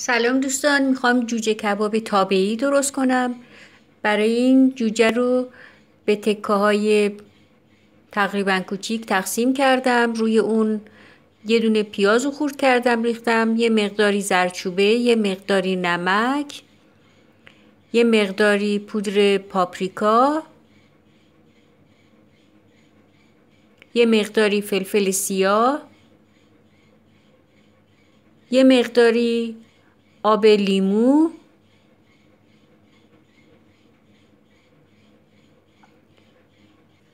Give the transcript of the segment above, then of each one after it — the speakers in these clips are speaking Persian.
سلام دوستان میخوام جوجه کباب تابعی درست کنم برای این جوجه رو به تکه های تقریبا کوچیک تقسیم کردم روی اون یه دونه پیاز رو خورد کردم ریختم یه مقداری زرچوبه یه مقداری نمک یه مقداری پودر پاپریکا یه مقداری فلفل سیاه یه مقداری آب لیمو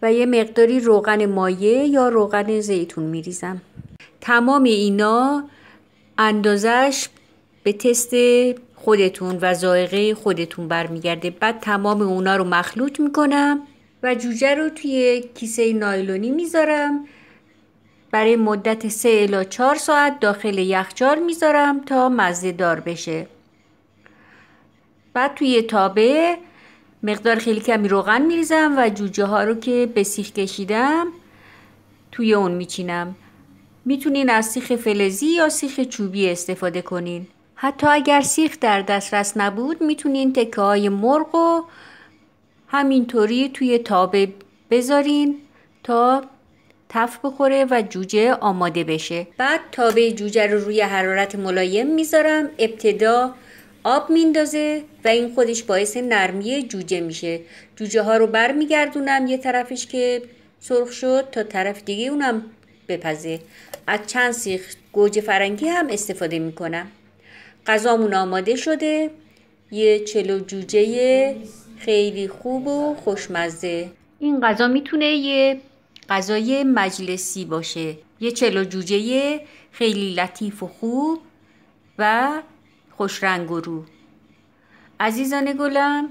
و یه مقداری روغن مایه یا روغن زیتون میریزم تمام اینا اندازش به تست خودتون و ذائقه خودتون برمیگرده بعد تمام اونا رو مخلوط میکنم و جوجه رو توی کیسه نایلونی میذارم برای مدت 3 الا 4 ساعت داخل یخچال میذارم تا مزه دار بشه بعد توی تابه مقدار خیلی کمی روغن میریزم و جوجه ها رو که به سیخ کشیدم توی اون میچینم میتونین از سیخ فلزی یا سیخ چوبی استفاده کنین حتی اگر سیخ در دسترس نبود میتونین تکه های مرغ و همینطوری توی تابه بذارین تا تف بخوره و جوجه آماده بشه بعد تابه جوجه رو روی حرارت ملایم میذارم ابتدا آب میندازه و این خودش باعث نرمی جوجه میشه جوجه ها رو بر میگردونم یه طرفش که سرخ شد تا طرف دیگه اونم بپزه از چند سیخ گوجه فرنگی هم استفاده میکنم غذامون آماده شده یه چلو جوجه خیلی خوب و خوشمزه این غذا میتونه یه غذای مجلسی باشه یه چلو جوجه خیلی لطیف و خوب و خوش رنگ و رو عزیزان گلم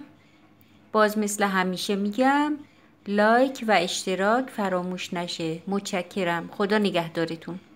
باز مثل همیشه میگم لایک و اشتراک فراموش نشه متشکرم خدا نگهدارتون